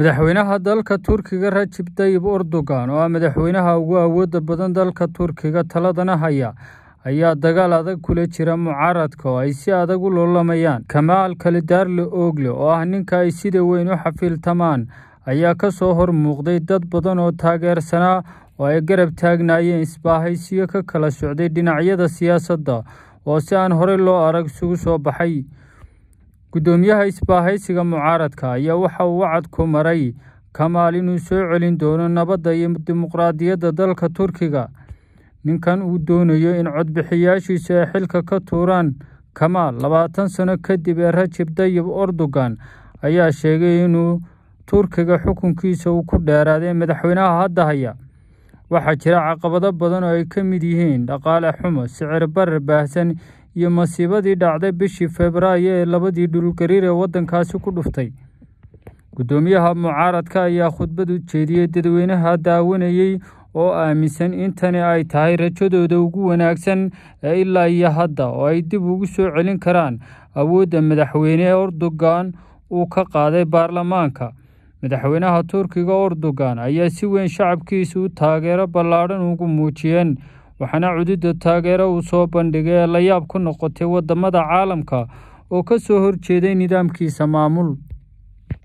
madaxweynaha dalka turkiga rajib dayib urdogan oo ah madaxweynaha ugu awoodda badan dalka turkiga taladana haya ayaa dagaal adag kula jira mucaaradka oo ay si adag u loolamayaan kamaal kalidaarle oogle oo ah ninka ay sida weyn u xafiiltamaan ayaa ka soo hor muuqday dad badan oo taageersanaa oo ay garab taagnaayeen isbaahaysiyo ka kala socday dhinacyada siyaasadda oo si aan horey loo arag isugu soo baxay guddoomiyaha isbaahaysiga mucaaradka ayaa waxa uu wacad ku maray kamaal inuu soo celin doono nabadda iyo dimuqraadiyadda dalka turkiga ninkan uu doonayo in codbixiyaashiisu ay xilka ka tuuraan kamaal labaatan sano kadib ee rajib dayib ordogan ayaa sheegay inuu turkiga xukunkiisa uu ku dheeraaday madaxweynaha hadda haya waxaa jira caqabado badan oo ay ka mid yihiin dhaqaale xumo sicir barar baahsan iyo masiibadii dhacday bishii febraayo ee labadii dhulgariir ee waddankaasi ku dhuftay guddoomiyaha mucaaradka ayaa khudbad u jeediyey dadweynaha daawanayey oo aaminsan intani ay tahay rajadooda ugu wanaagsan ee ilaa iyo hadda oo ay dib ugu soo celin karaan awoodda madaxweyne ee ordogan uu ka qaaday baarlamaanka madaxweynaha turkiga ordogan ayaa si weyn shacabkiisa u taageero ballaadhan ugu muujiyeen waxaana cudidda taageero uu soo bandhigay ee layaab ku noqotay waddamada caalamka oo ka soo horjeeday nidaamkiisa maamul